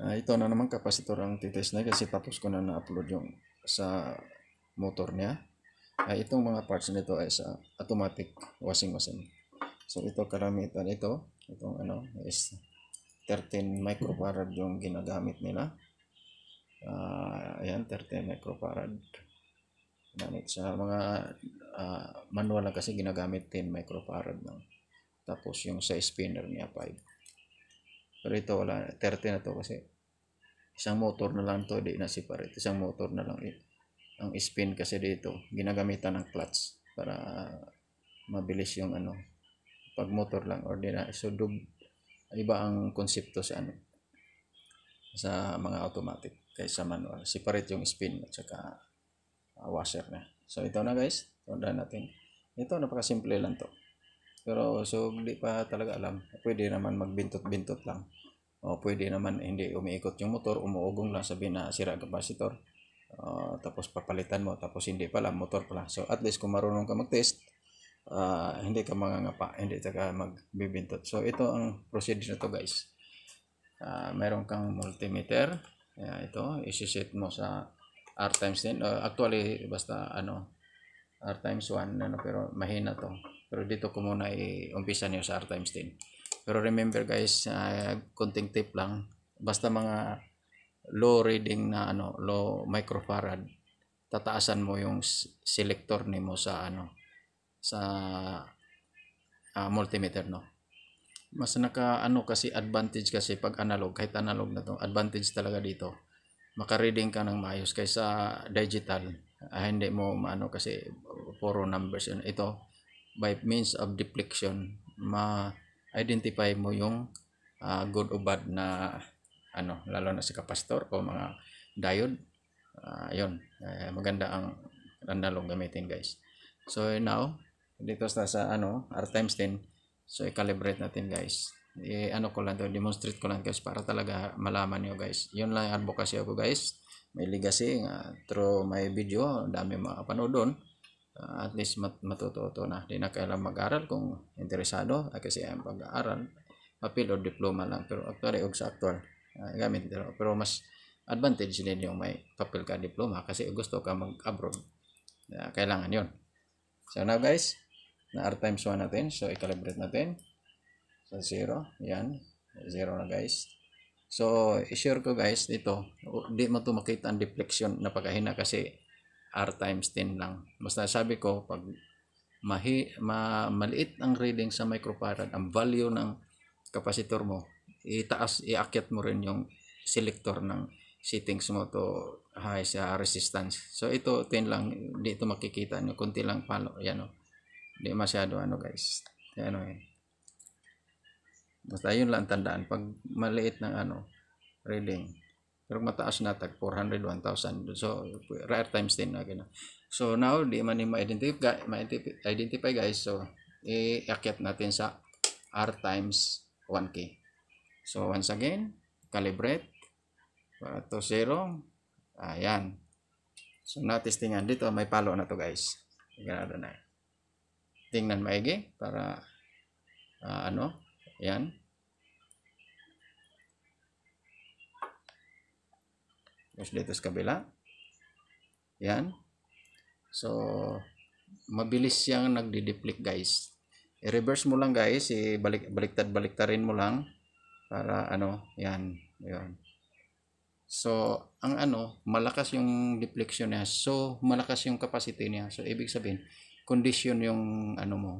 Uh, ito na naman kapasitor ang titest na kasi tapos ko na na-upload yung sa motor niya. Uh, itong mga parts nito ay sa automatic washing machine. So ito karamihan ito, itong ano is 13 microfarad yung ginagamit nila. Uh, ayan, 13 microfarad. Gamit sa mga uh, manual lang kasi ginagamit 10 microfarad lang. Tapos yung sa spinner niya 5. Pero ito wala, 30 na to kasi isang motor na lang to, di na separate. Isang motor na lang. Ang spin kasi dito, ginagamitan ng clutch para mabilis yung ano, pag motor lang or na. So, dub, iba ang konsepto sa ano, sa mga automatic kaysa manual. Separate yung spin at saka uh, washer na. So, ito na guys. Tandaan natin. Ito, napakasimple lang to. Pero so hindi pa talaga alam. Pwede naman magbintot-bintot lang. O pwede naman hindi umiikot yung motor, umuugong lang sabi na sira capacitor. Uh, tapos papalitan mo, tapos hindi pala, motor pala. So at least kung marunong ka mag-test, uh, hindi ka mangangapa, hindi ka magbibintot. So ito ang procedure na to guys. Uh, meron kang multimeter. Yeah, ito, isi mo sa R times 10. Uh, actually, basta ano, R times 1, ano, pero mahina to. Pero dito ko muna i-umpisa niyo sa R times 10. Pero remember guys, uh, konting tip lang. Basta mga low reading na ano, low microfarad, tataasan mo yung selector nimo sa ano sa uh, multimeter no. Mas naka ano kasi advantage kasi pag analog, kahit analog na to, advantage talaga dito. Makareading ka ng maayos kaysa digital. Ah, hindi mo ano, kasi puro numbers yun. Ito, by means of deflection ma-identify mo yung uh, good o bad na ano lalo na sa kapastor o mga diode uh, ah, uh, eh, maganda ang randalong gamitin guys so eh, now dito sa, sa ano R times 10 so i-calibrate natin guys eh, ano ko lang to, demonstrate ko lang guys para talaga malaman niyo guys. Yun lang advocacy ako guys. May legacy uh, through my video, dami makapanood doon uh, at least mat matututo na. Hindi na kailang mag-aral kung interesado ah, kasi ang pag-aaral. Papel or diploma lang pero actually ah, og sa actual uh, gamit pero, pero mas advantage din yung may papel ka diploma kasi gusto ka mag-abroad. Uh, kailangan yon So now guys, na R times 1 natin. So i-calibrate natin. So 0. Yan. 0 na guys. So, i-share ko guys dito. Di mo ito makita ang deflection. Napakahina kasi R times 10 lang. Mas nasabi ko, pag mahi, ma, maliit ang reading sa microfarad, ang value ng capacitor mo, itaas, iakyat mo rin yung selector ng settings mo to high sa resistance. So ito 10 lang, dito makikita nyo, kunti lang palo, yan o. Oh. Hindi masyado ano guys. Ano eh. Basta yun lang tandaan, pag maliit ng ano, reading, pero mataas na tag 400, 1,000. So, rare times 10 na So, now, di man ni ma-identify, ma-identify guys. So, iakyat natin sa R times 1K. So, once again, calibrate. Para to 0. Ayan. So, natistingan. Dito, may palo na to guys. Ganado na. Tingnan maigi para uh, ano. Ayan. Tapos dito sa kabila. Yan. So, mabilis siyang nagdi-deflect guys. I-reverse mo lang guys. I-balik, baliktad-baliktarin mo lang. Para ano, yan. Yan. So, ang ano, malakas yung deflection niya. So, malakas yung capacity niya. So, ibig sabihin, condition yung ano mo,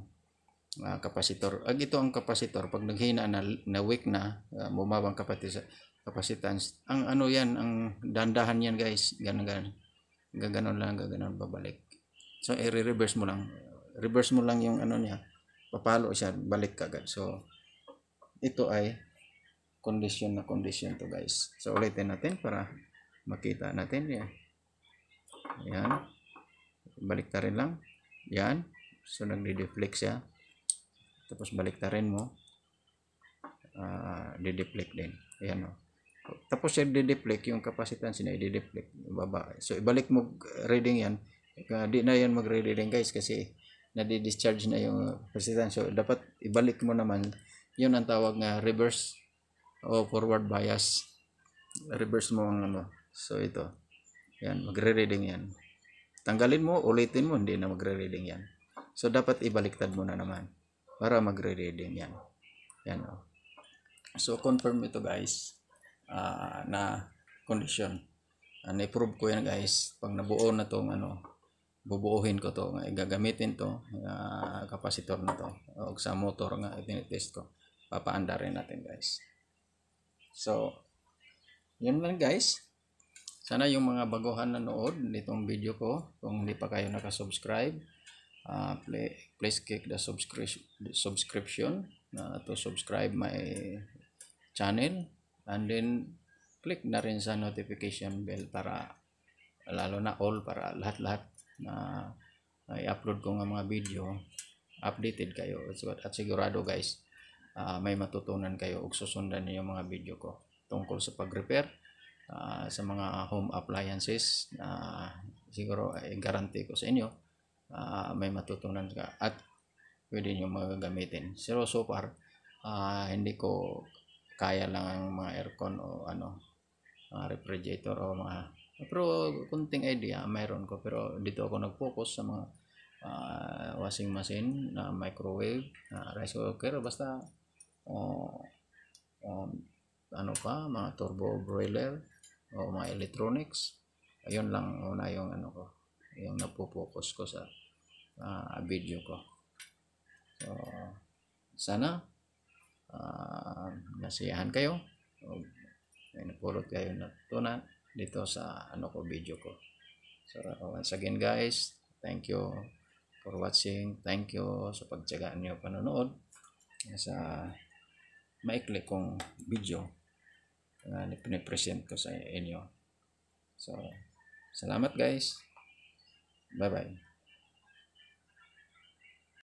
uh, capacitor. Ag ito ang capacitor, pag naghina na, na weak na, uh, ah, bumabang capacitance. Ang ano yan, ang dandahan yan guys, ganun ganun. Gaganon lang, gaganon babalik. So, i-reverse eh, mo lang. Reverse mo lang yung ano niya. Papalo siya, balik kagad. So, ito ay condition na condition to guys. So, ulitin natin para makita natin. Yan. Ayan. Balik ta rin lang. Yan. So, nagde-deflect siya. Tapos, balik ta rin mo. Uh, ah, de-deflect din. Ayan o. Oh. Tapos i-deflect yung capacitance niya, i-deflect baba. So ibalik mo reading yan. Hindi na yan magre reading guys kasi nadi-discharge na yung capacitance. So dapat ibalik mo naman. Yun ang tawag nga reverse o forward bias. Reverse mo ang ano. So ito. Yan, magre-reading yan. Tanggalin mo, ulitin mo, hindi na magre-reading yan. So dapat ibaliktad mo na naman para magre-reading yan. Yan Oh. So confirm ito guys uh, na condition. Uh, ah, na-improve ko yan guys. Pag nabuo na tong ano, bubuuhin ko to. Gagamitin to, uh, kapasitor na to. O sa motor nga itinitest ko. Papaanda rin natin guys. So, yun lang guys. Sana yung mga baguhan na nood nitong video ko, kung hindi pa kayo nakasubscribe, uh, ah, play, please click the subscription, the subscription uh, to subscribe my channel and then click na rin sa notification bell para lalo na all para lahat-lahat na i-upload ko ng mga video updated kayo at sigurado guys uh, may matutunan kayo ug susundan niyo mga video ko tungkol sa pag-repair uh, sa mga home appliances na uh, siguro ay eh, ko sa inyo uh, may matutunan ka at pwede niyo magagamitin. so, so far uh, hindi ko kaya lang ang mga aircon o ano, mga refrigerator o mga pero kunting idea mayroon ko pero dito ako nag-focus sa mga uh, washing machine, na uh, microwave, uh, rice cooker basta uh, um, ano pa, mga turbo broiler o mga electronics. Ayun lang una yung ano ko, yung napo-focus ko sa uh, video ko. So sana uh, nasiyahan kayo o may napulot kayo na dito sa ano ko video ko. So once again guys, thank you for watching. Thank you sa pagtsagaan niyo panonood sa maikli kong video na pinipresent ko sa inyo. So, salamat guys. Bye-bye.